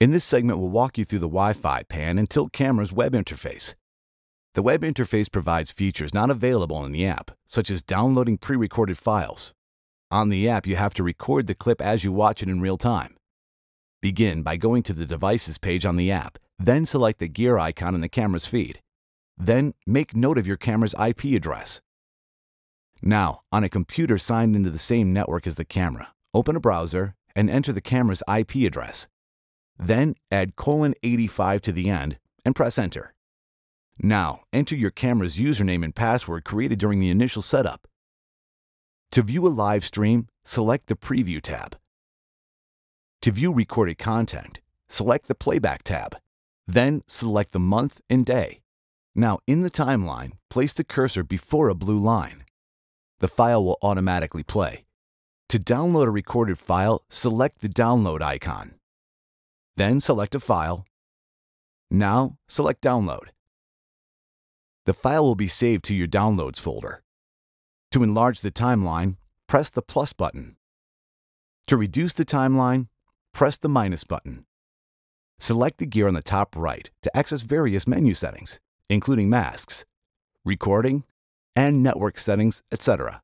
In this segment, we'll walk you through the Wi-Fi pan and tilt camera's web interface. The web interface provides features not available in the app, such as downloading pre-recorded files. On the app, you have to record the clip as you watch it in real time. Begin by going to the Devices page on the app, then select the gear icon in the camera's feed. Then, make note of your camera's IP address. Now, on a computer signed into the same network as the camera, open a browser and enter the camera's IP address. Then add colon 85 to the end and press enter. Now, enter your camera's username and password created during the initial setup. To view a live stream, select the Preview tab. To view recorded content, select the Playback tab. Then select the month and day. Now, in the timeline, place the cursor before a blue line. The file will automatically play. To download a recorded file, select the download icon then select a file. Now, select Download. The file will be saved to your Downloads folder. To enlarge the timeline, press the plus button. To reduce the timeline, press the minus button. Select the gear on the top right to access various menu settings, including masks, recording, and network settings, etc.